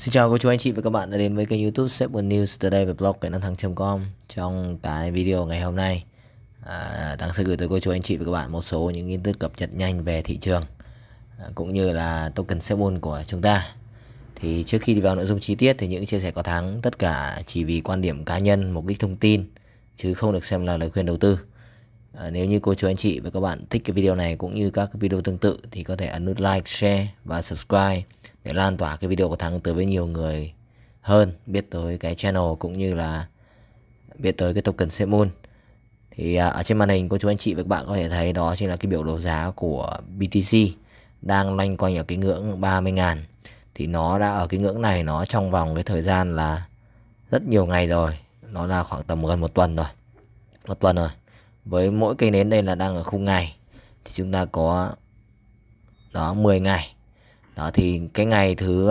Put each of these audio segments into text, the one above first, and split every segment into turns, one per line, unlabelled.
Xin chào cô chú anh chị và các bạn đã đến với kênh youtube Sếp One News today và blog cái năng thắng.com Trong cái video ngày hôm nay à, sẽ gửi tới cô chú anh chị và các bạn một số những tin tức cập nhật nhanh về thị trường à, Cũng như là token Sếp One của chúng ta Thì trước khi đi vào nội dung chi tiết thì những chia sẻ có thắng tất cả chỉ vì quan điểm cá nhân, mục đích thông tin Chứ không được xem là lời khuyên đầu tư À, nếu như cô chú anh chị và các bạn thích cái video này cũng như các video tương tự thì có thể ấn nút like, share và subscribe để lan tỏa cái video của Thắng tới với nhiều người hơn biết tới cái channel cũng như là biết tới cái token Semun. Thì à, ở trên màn hình cô chú anh chị và các bạn có thể thấy đó chính là cái biểu đồ giá của BTC đang loanh quanh ở cái ngưỡng 30 ngàn thì nó đã ở cái ngưỡng này nó trong vòng cái thời gian là rất nhiều ngày rồi nó là khoảng tầm gần một tuần rồi một tuần rồi với mỗi cây nến đây là đang ở khung ngày thì chúng ta có đó 10 ngày đó thì cái ngày thứ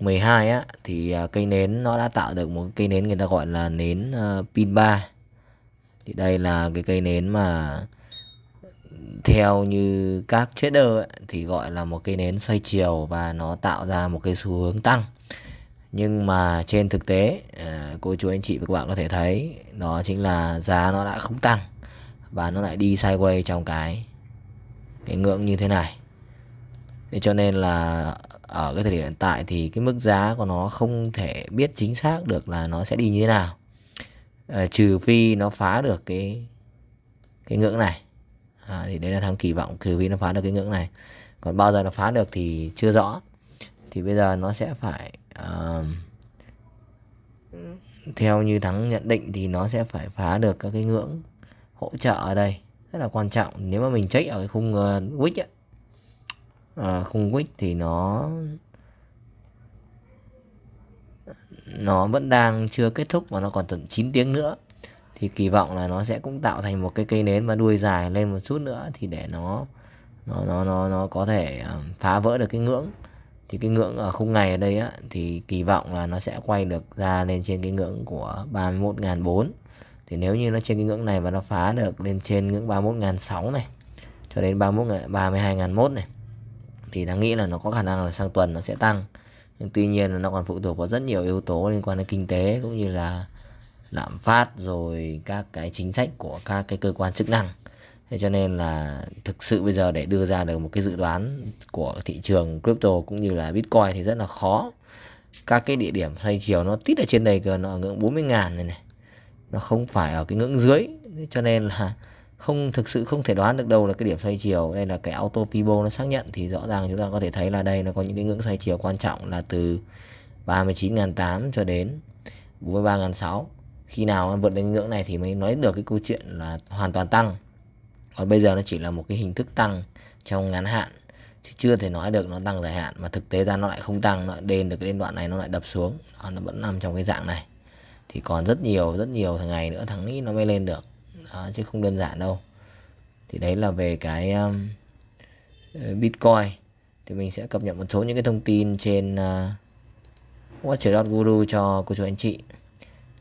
12 ờ, á thì ờ, cây nến nó đã tạo được một cây nến người ta gọi là nến ờ, pin 3 thì đây là cái cây nến mà theo như các trader ấy, thì gọi là một cây nến xoay chiều và nó tạo ra một cái xu hướng tăng nhưng mà trên thực tế ờ, cô chú anh chị và các bạn có thể thấy nó chính là giá nó đã không tăng và nó lại đi sideways trong cái cái ngưỡng như thế này thế cho nên là ở cái thời điểm hiện tại thì cái mức giá của nó không thể biết chính xác được là nó sẽ đi như thế nào à, trừ phi nó phá được cái cái ngưỡng này à, thì đấy là thằng kỳ vọng trừ phi nó phá được cái ngưỡng này còn bao giờ nó phá được thì chưa rõ thì bây giờ nó sẽ phải à, theo như thắng nhận định thì nó sẽ phải phá được các cái ngưỡng hỗ trợ ở đây rất là quan trọng nếu mà mình check ở cái khung uh, wick ấy, à, khung wick thì nó nó vẫn đang chưa kết thúc và nó còn tận 9 tiếng nữa thì kỳ vọng là nó sẽ cũng tạo thành một cái cây nến và đuôi dài lên một chút nữa thì để nó nó nó nó, nó có thể ờ, phá vỡ được cái ngưỡng thì cái ngưỡng ở khung ngày ở đây á, thì kỳ vọng là nó sẽ quay được ra lên trên cái ngưỡng của 31.400 thì nếu như nó trên cái ngưỡng này và nó phá được lên trên ngưỡng 31.600 này cho đến 31 32.001 này thì đáng nghĩ là nó có khả năng là sang tuần nó sẽ tăng nhưng tuy nhiên là nó còn phụ thuộc vào rất nhiều yếu tố liên quan đến kinh tế cũng như là lạm phát rồi các cái chính sách của các cái cơ quan chức năng Thế cho nên là thực sự bây giờ để đưa ra được một cái dự đoán của thị trường crypto cũng như là Bitcoin thì rất là khó. Các cái địa điểm xoay chiều nó tít ở trên đây cơ nó ở ngưỡng 40 ngàn này này. Nó không phải ở cái ngưỡng dưới. Thế cho nên là không thực sự không thể đoán được đâu là cái điểm xoay chiều đây là cái auto fibo nó xác nhận thì rõ ràng chúng ta có thể thấy là đây nó có những cái ngưỡng xoay chiều quan trọng là từ 39.800 cho đến 43.600 khi nào vượt lên ngưỡng này thì mới nói được cái câu chuyện là hoàn toàn tăng còn bây giờ nó chỉ là một cái hình thức tăng trong ngắn hạn thì chưa thể nói được nó tăng dài hạn mà thực tế ra nó lại không tăng nó đền được cái đoạn này nó lại đập xuống nó vẫn nằm trong cái dạng này thì còn rất nhiều rất nhiều thằng ngày nữa thằng nghĩ nó mới lên được đó, chứ không đơn giản đâu thì đấy là về cái um, ờ, bitcoin thì mình sẽ cập nhật một số những cái thông tin trên uh, ờ, watcher.guru cho cô chú anh chị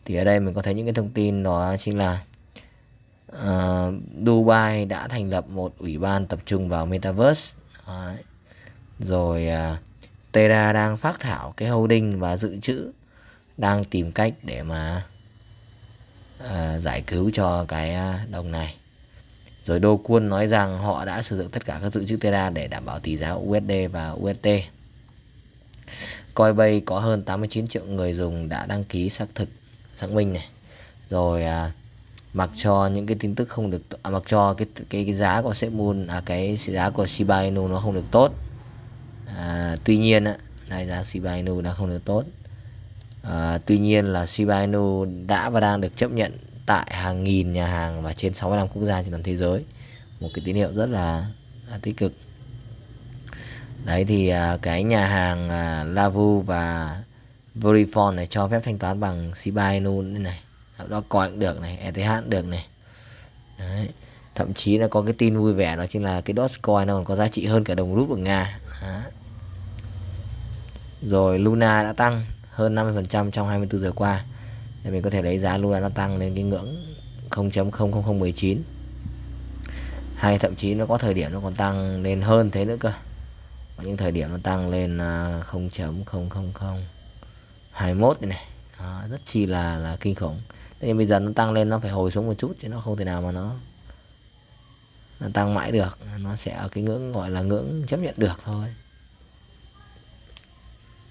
thì ở đây mình có thấy những cái thông tin đó chính là uh, Dubai đã thành lập một ủy ban tập trung vào Metaverse Đấy. rồi uh, Terra đang phát thảo cái holding và dự trữ đang tìm cách để mà uh, giải cứu cho cái à, đồng này rồi Đô Quân nói rằng họ đã sử dụng tất cả các dự trữ Terra để đảm bảo tỷ giá USD và UST Coinbase có hơn 89 triệu người dùng đã đăng ký xác thực xác minh này rồi uh, mặc cho những cái tin tức không được à, mặc cho cái cái, cái giá của Setmoon à cái giá của Shiba Inu nó không được tốt à, tuy nhiên á này giá Shiba Inu nó không được tốt à, tuy nhiên là Shiba Inu đã và đang được chấp nhận tại hàng nghìn nhà hàng và trên 65 quốc gia trên toàn thế giới một cái tín hiệu rất là, là tích cực đấy thì à, cái nhà hàng à, Lavu và Verifone này cho phép thanh toán bằng Shiba Inu này đó coi cũng được này ETH cũng được này Đấy. thậm chí là có cái tin vui vẻ đó chính là cái Dogecoin nó còn có giá trị hơn cả đồng rúp ở Nga đó. rồi Luna đã tăng hơn 50% trong 24 giờ qua thì mình có thể lấy giá Luna nó tăng lên cái ngưỡng 0.00019 hay thậm chí nó có thời điểm nó còn tăng lên hơn thế nữa cơ có những thời điểm nó tăng lên 0.0021 à, này, này. Đó, rất chi là là kinh khủng thế bây giờ nó tăng lên nó phải hồi xuống một chút chứ nó không thể nào mà nó, nó tăng mãi được nó sẽ ở cái ngưỡng gọi là ngưỡng chấp nhận được thôi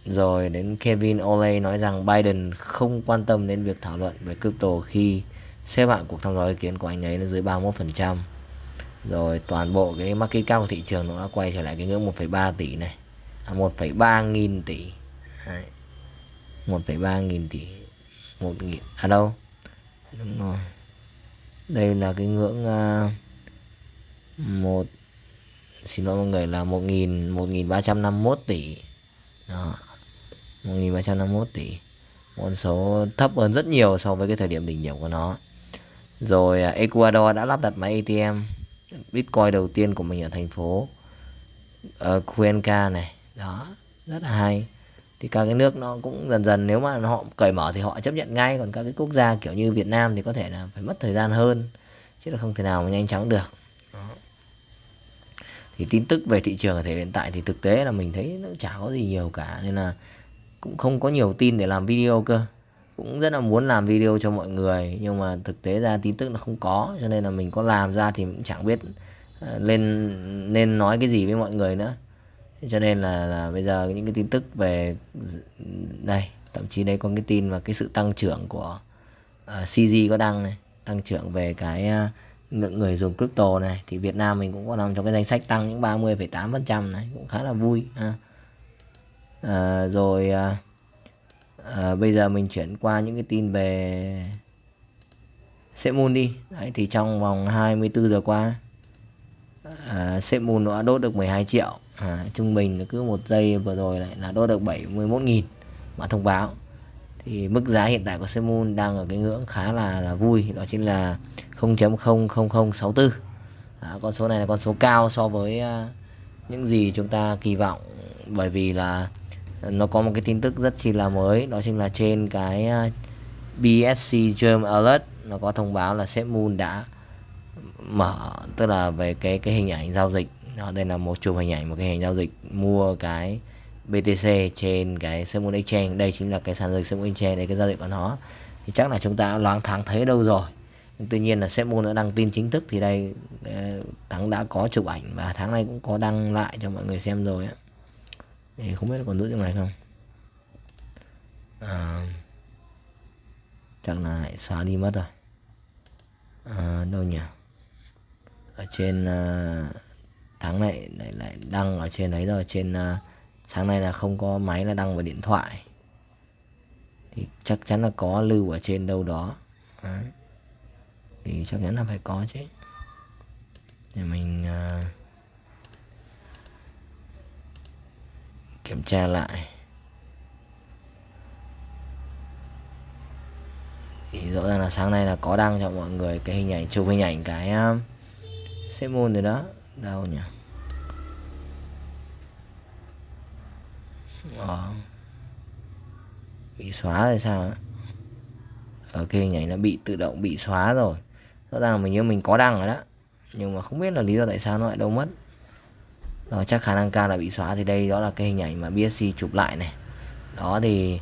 rồi đến Kevin Olay nói rằng Biden không quan tâm đến việc thảo luận về crypto khi xếp hạng cuộc thăm dò ý kiến của anh ấy nó dưới 31%. Rồi toàn bộ cái market cap của thị trường nó đã quay trở lại cái ngưỡng 1,3 tỷ này. À, 1,3 nghìn tỷ. Đấy. 1,3 nghìn tỷ. 1 nghìn. À đâu? đúng rồi đây là cái ngưỡng uh, một xin lỗi mọi người là một nghìn một nghìn ba trăm năm mốt tỷ đó một nghìn ba trăm năm mốt tỷ con số thấp hơn rất nhiều so với cái thời điểm đỉnh điểm của nó rồi uh, Ecuador đã lắp đặt máy ATM Bitcoin đầu tiên của mình ở thành phố uh, Cuenca này đó rất hay thì các cái nước nó cũng dần dần nếu mà họ cởi mở thì họ chấp nhận ngay còn các cái quốc gia kiểu như Việt Nam thì có thể là phải mất thời gian hơn chứ là không thể nào mà nhanh chóng được thì tin tức về thị trường ở thể hiện tại thì thực tế là mình thấy nó chả có gì nhiều cả nên là cũng không có nhiều tin để làm video cơ cũng rất là muốn làm video cho mọi người nhưng mà thực tế ra tin tức nó không có cho nên là mình có làm ra thì cũng chẳng biết ờ, lên nên nói cái gì với mọi người nữa cho nên là, là bây giờ những cái tin tức về đây thậm chí đây có cái tin và cái sự tăng trưởng của uh, ờ, CZ có đăng này tăng trưởng về cái uh, ờ, lượng người dùng crypto này thì Việt Nam mình cũng có nằm trong cái danh sách tăng những 30,8% này cũng khá là vui ha. À, rồi à, à, bây giờ mình chuyển qua những cái tin về Semun đi Đấy, thì trong vòng 24 giờ qua à, Semun nó đã đốt được 12 triệu à, trung bình cứ một giây vừa rồi lại là đốt được 71.000 mã thông báo thì mức giá hiện tại của Semun đang ở cái ngưỡng khá là là vui đó chính là 0.00064 à, con số này là con số cao so với à, những gì chúng ta kỳ vọng bởi vì là nó có một cái tin tức rất chi là mới đó chính là trên cái à, BSC Germ Alert nó có thông báo là Semun đã mở tức là về cái cái hình ảnh giao dịch đó, đây là một chụp hình ảnh một cái hình giao dịch mua cái BTC trên cái Semun Exchange đây chính là cái sàn giao dịch Semun Exchange đây cái giao dịch của nó thì chắc là chúng ta loáng thoáng thấy đâu rồi tuy nhiên là Semun nữa đăng tin chính thức thì đây ờ, tháng đã có chụp ảnh và tháng này cũng có đăng lại cho mọi người xem rồi á thì không biết còn giữ trong này không à, chắc là lại xóa đi mất rồi à, đâu nhỉ ở trên uh, tháng này lại lại đăng ở trên đấy rồi trên uh, à, sáng nay là không có máy là đăng vào điện thoại thì chắc chắn là có lưu ở trên đâu đó Đấy. thì chắc chắn là phải có chứ để mình uh, kiểm tra lại thì rõ ràng là sáng nay là có đăng cho mọi người cái hình ảnh chụp hình ảnh cái uh, xếp môn rồi đó đâu nhỉ ờ bị xóa rồi sao ấy? ở kia nhảy nó bị tự động bị xóa rồi rõ ràng là mình như mình có đăng rồi đó nhưng mà không biết là lý do tại sao nó lại đâu mất đó, ờ, chắc khả năng cao là bị xóa thì đây đó là cái hình ảnh mà BSC chụp lại này đó thì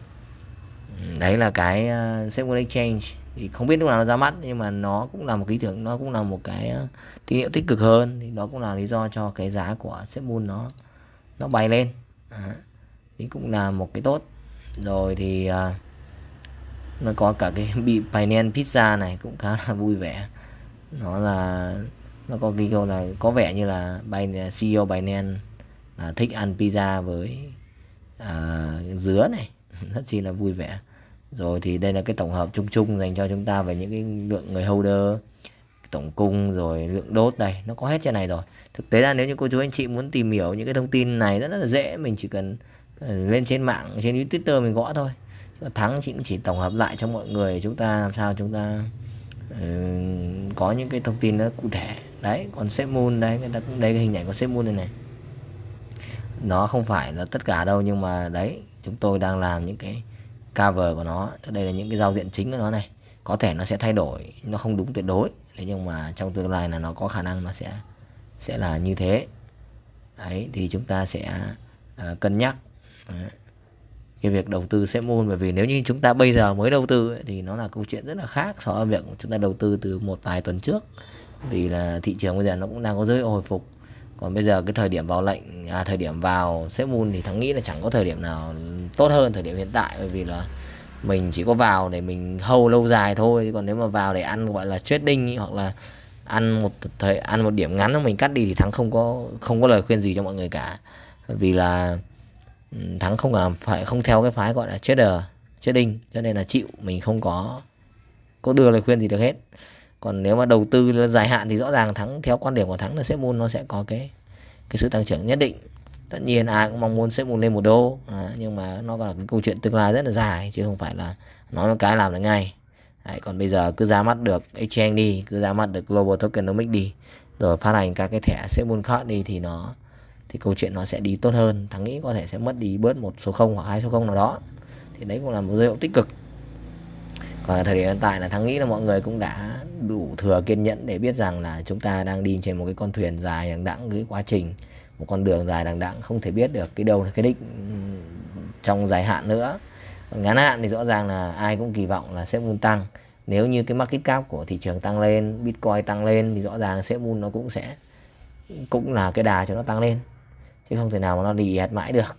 đấy là cái uh, ờ, Safecoin Exchange thì không biết lúc nào nó ra mắt nhưng mà nó cũng là một ý tưởng nó cũng là một cái ờ, tín hiệu tích cực hơn thì nó cũng là lý do cho cái giá của Safecoin nó nó bay lên à, thì cũng là một cái tốt rồi thì uh, nó có cả cái bị Binance Pizza này cũng khá là vui vẻ nó là nó có cái câu là có vẻ như là bay CEO Binance à, thích ăn pizza với à, dứa này rất chi là vui vẻ rồi thì đây là cái tổng hợp chung chung dành cho chúng ta về những cái lượng người holder tổng cung rồi lượng đốt đây nó có hết trên này rồi thực tế ra nếu như cô chú anh chị muốn tìm hiểu những cái thông tin này rất là dễ mình chỉ cần ờ, lên trên mạng trên twitter mình gõ thôi thắng chị cũng chỉ tổng hợp lại cho mọi người chúng ta làm sao chúng ta uh, có những cái thông tin nó cụ thể đấy còn sếp moon đấy người ta cũng đây cái hình ảnh của sếp moon này này nó không phải là tất cả đâu nhưng mà đấy chúng tôi đang làm những cái cover của nó đây là những cái giao diện chính của nó này có thể nó sẽ thay đổi nó không đúng tuyệt đối thế nhưng mà trong tương lai là nó có khả năng nó sẽ sẽ là như thế ấy thì chúng ta sẽ uh, cân nhắc Đấy. cái việc đầu tư sẽ môn bởi vì nếu như chúng ta bây giờ mới đầu tư ấy, thì nó là câu chuyện rất là khác so với việc chúng ta đầu tư từ một vài tuần trước vì là thị trường bây giờ nó cũng đang có giới hồi phục còn bây giờ cái thời điểm vào lệnh à, thời điểm vào xếp môn thì thắng nghĩ là chẳng có thời điểm nào tốt hơn thời điểm hiện tại bởi vì là mình chỉ có vào để mình hâu lâu dài thôi còn nếu mà vào để ăn gọi là chết đinh hoặc là ăn một thời ăn một điểm ngắn mình cắt đi thì thắng không có không có lời khuyên gì cho mọi người cả vì là ừ, thắng không làm phải không theo cái phái gọi là chết đờ chết đinh cho nên là chịu mình không có có đưa lời khuyên gì được hết còn nếu mà đầu tư dài hạn thì rõ ràng thắng theo quan điểm của thắng là sẽ môn nó sẽ có cái cái sự tăng trưởng nhất định tất nhiên ai cũng mong muốn sẽ muốn lên một đô à, nhưng mà nó là cái câu chuyện tương lai rất là dài chứ không phải là nói một cái làm được ngay Đấy, còn bây giờ cứ ra mắt được exchange đi cứ ra mắt được global tokenomics đi rồi phát hành các cái thẻ sẽ muốn khác đi thì nó thì câu chuyện nó sẽ đi tốt hơn thắng nghĩ có thể sẽ mất đi bớt một số không hoặc hai số không nào đó thì đấy cũng là một dấu hiệu tích cực và thời điểm hiện tại là thắng nghĩ là mọi người cũng đã đủ thừa kiên nhẫn để biết rằng là chúng ta đang đi trên một cái con thuyền dài đằng đẵng cái quá trình một con đường dài đằng đẵng không thể biết được cái đâu là cái đích ừ, trong dài hạn nữa còn ngắn hạn thì rõ ràng là ai cũng kỳ vọng là sẽ muốn tăng nếu như cái market cap của thị trường tăng lên bitcoin tăng lên thì rõ ràng moon nó cũng sẽ cũng là cái đà cho nó tăng lên chứ không thể nào mà nó đi hết mãi được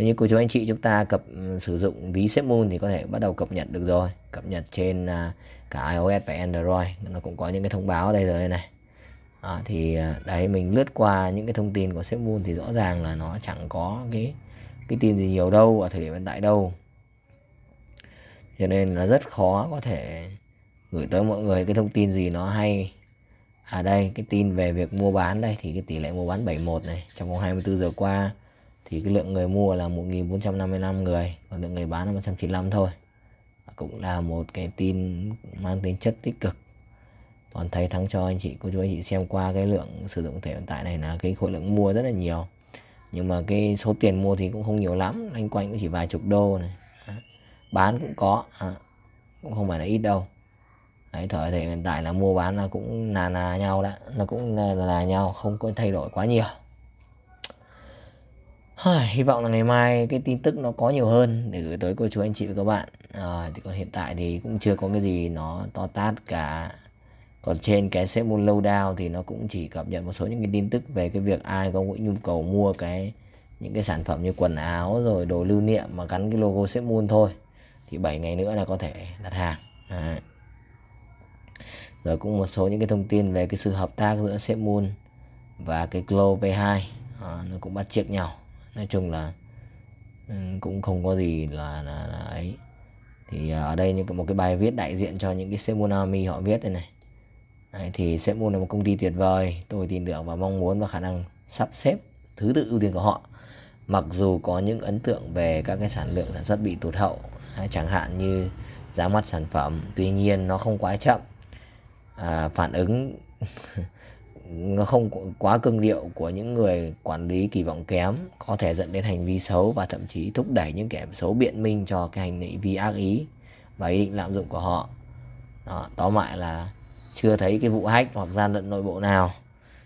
Thế như cô chú anh chị chúng ta cập ừ, sử dụng ví ShapeMoon thì có thể bắt đầu cập nhật được rồi cập nhật trên à, cả iOS và Android nó cũng có những cái thông báo ở đây rồi này à, thì à, đấy mình lướt qua những cái thông tin của ShapeMoon thì rõ ràng là nó chẳng có cái cái tin gì nhiều đâu ở thời điểm hiện tại đâu cho nên là rất khó có thể gửi tới mọi người cái thông tin gì nó hay à đây cái tin về việc mua bán đây thì cái tỷ lệ mua bán 71 này trong vòng 24 giờ qua thì cái lượng người mua là 1455 người còn lượng người bán là 195 thôi cũng là một cái tin mang tính chất tích cực còn thấy thắng cho anh chị cô chú anh chị xem qua cái lượng sử dụng thể hiện tại này là cái khối lượng mua rất là nhiều nhưng mà cái số tiền mua thì cũng không nhiều lắm anh quanh cũng chỉ vài chục đô này bán cũng có à, cũng không phải là ít đâu Đấy, thời điểm hiện tại là mua bán là cũng là là nhau đã nó cũng là, là nhau không có thay đổi quá nhiều Hy vọng là ngày mai cái tin tức nó có nhiều hơn để gửi tới cô chú anh chị và các bạn. À, thì còn hiện tại thì cũng chưa có cái gì nó to tát cả. Còn trên cái xếp môn lâu down thì nó cũng chỉ cập nhật một số những cái tin tức về cái việc ai có nhu cầu mua cái những cái sản phẩm như quần áo rồi đồ lưu niệm mà gắn cái logo xếp môn thôi. Thì 7 ngày nữa là có thể đặt hàng. À. Rồi cũng một số những cái thông tin về cái sự hợp tác giữa xếp môn và cái Glow V2 à, ờ, nó cũng bắt chiếc nhau nói chung là ừ, cũng không có gì là, là, là ấy thì à, ở đây như một cái bài viết đại diện cho những cái Semun Army họ viết đây này Đấy, thì Semun là một công ty tuyệt vời tôi tin tưởng và mong muốn và khả năng sắp xếp thứ tự ưu tiên của họ mặc dù có những ấn tượng về các cái sản lượng sản xuất bị tụt hậu hay chẳng hạn như giá mặt sản phẩm tuy nhiên nó không quá chậm à, phản ứng không quá cương điệu của những người quản lý kỳ vọng kém có thể dẫn đến hành vi xấu và thậm chí thúc đẩy những kẻ xấu biện minh cho cái hành vi ác ý và ý định lạm dụng của họ đó, tóm lại là chưa thấy cái vụ hách hoặc gian lận nội bộ nào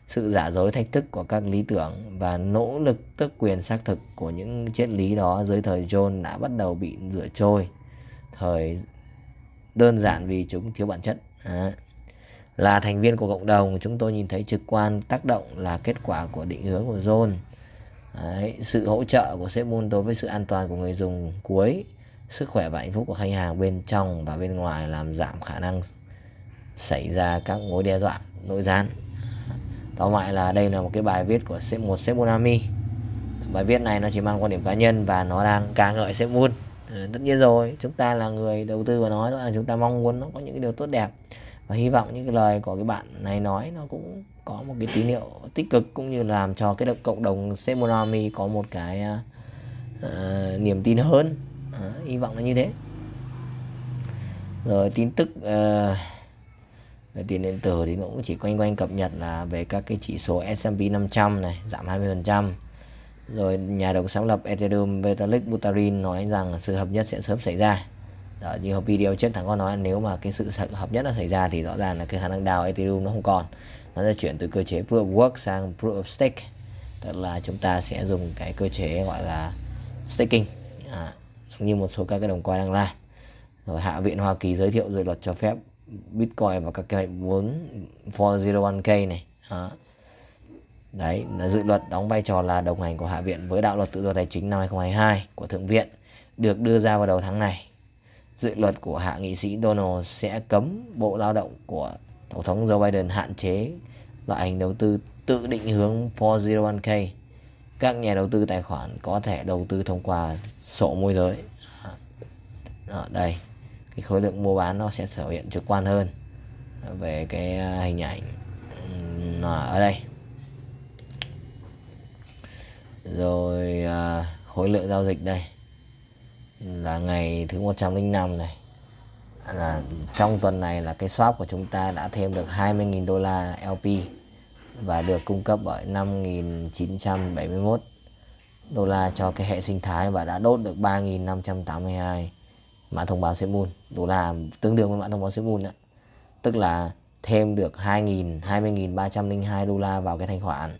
sự giả dối thách thức của các lý tưởng và nỗ lực tức quyền xác thực của những triết lý đó dưới thời John đã bắt đầu bị rửa trôi thời đơn giản vì chúng thiếu bản chất à là thành viên của cộng đồng chúng tôi nhìn thấy trực quan tác động là kết quả của định hướng của zone Đấy, sự hỗ trợ của Sepul đối với sự an toàn của người dùng cuối sức khỏe và hạnh phúc của khách hàng bên trong và bên ngoài làm giảm khả năng xảy ra các mối đe dọa nội gián tóm lại là đây là một cái bài viết của sếp một sếp Bonami bài viết này nó chỉ mang quan điểm cá nhân và nó đang ca ngợi sếp Moon ờ, tất nhiên rồi chúng ta là người đầu tư và nói là chúng ta mong muốn nó có những cái điều tốt đẹp và hy vọng những cái lời của cái bạn này nói nó cũng có một cái tín hiệu tích cực cũng như làm cho cái cộng đồng Semonami có một cái uh, niềm tin hơn à, hy vọng là như thế rồi tin tức uh, về tiền điện tử thì cũng chỉ quanh quanh cập nhật là về các cái chỉ số S&P 500 này giảm 20% rồi nhà đồng sáng lập Ethereum Vitalik Buterin nói rằng sự hợp nhất sẽ sớm xảy ra đó, ờ, như video trước thằng có nói nếu mà cái sự hợp nhất nó xảy ra thì rõ ràng là cái khả năng đào Ethereum nó không còn nó sẽ chuyển từ cơ chế Proof of Work sang Proof of Stake tức là chúng ta sẽ dùng cái cơ chế gọi là staking à, như một số các cái đồng coin đang làm rồi hạ viện Hoa Kỳ giới thiệu dự luật cho phép Bitcoin và các cái vốn 401k này à. đấy là dự luật đóng vai trò là đồng hành của hạ viện với đạo luật tự do tài chính năm 2022 của thượng viện được đưa ra vào đầu tháng này dự luật của hạ nghị sĩ Donald sẽ cấm Bộ Lao động của Tổng thống Joe Biden hạn chế loại hình đầu tư tự định hướng 401k. Các nhà đầu tư tài khoản có thể đầu tư thông qua sổ môi giới. Ở đây, cái khối lượng mua bán nó sẽ thể hiện trực quan hơn về cái à, hình ảnh à, ở đây. Rồi à, khối lượng giao dịch đây là ngày thứ 105 này là trong tuần này là cái shop của chúng ta đã thêm được 20.000 đô la LP và được cung cấp bởi 5.971 đô la cho cái hệ sinh thái và đã đốt được 3.582 mã thông báo Semun đô la tương đương với mã thông báo Semun ạ tức là thêm được 2.000 20.302 đô la vào cái thanh khoản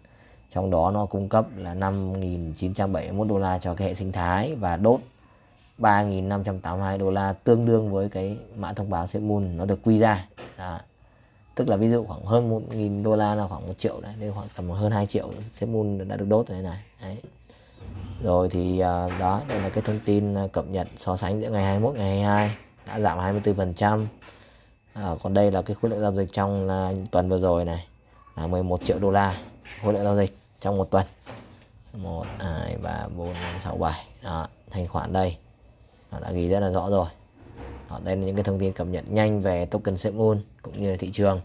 trong đó nó cung cấp là 5.971 đô la cho cái hệ sinh thái và đốt 3.582 đô la tương đương với cái mã thông báo Semun nó được quy ra đó. tức là ví dụ khoảng hơn 1.000 đô la là khoảng 1 triệu đấy nên khoảng tầm hơn 2 triệu Semun đã được đốt rồi này đấy rồi thì à, đó đây là cái thông tin à, cập nhật so sánh giữa ngày 21 ngày 22 đã giảm 24 phần trăm à, còn đây là cái khối lượng giao dịch trong à, tuần vừa rồi này là 11 triệu đô la khối lượng giao dịch trong một tuần 1, 2, 3, 4, 5, 6, 7 đó, thành khoản đây nó đã ghi rất là rõ rồi đó, đây là những cái thông tin cập nhật nhanh về token Semun cũng như là thị trường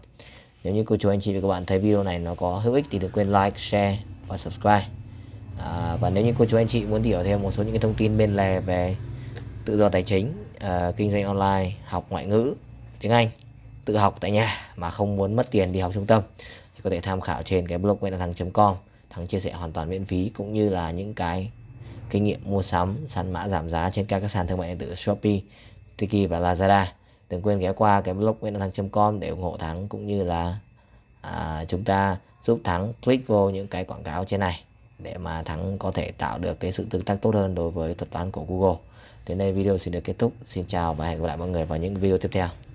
nếu như cô chú anh chị và các bạn thấy video này nó có hữu ích thì đừng quên like share và subscribe à, và nếu như cô chú anh chị muốn hiểu thêm một số những cái thông tin bên lề về tự do tài chính à, kinh doanh online học ngoại ngữ tiếng Anh tự học tại nhà mà không muốn mất tiền đi học trung tâm thì có thể tham khảo trên cái blog nguyễn thằng com thằng chia sẻ hoàn toàn miễn phí cũng như là những cái kinh nghiệm mua sắm sàn mã giảm giá trên các sàn thương mại điện tử Shopee, Tiki và Lazada. Đừng quên ghé qua cái blog nguyễn.thắng.com để ủng hộ Thắng cũng như là à, chúng ta giúp Thắng click vô những cái quảng cáo trên này để mà Thắng có thể tạo được cái sự tương tác tốt hơn đối với thuật toán của Google. Đến đây video xin được kết thúc. Xin chào và hẹn gặp lại mọi người vào những video tiếp theo.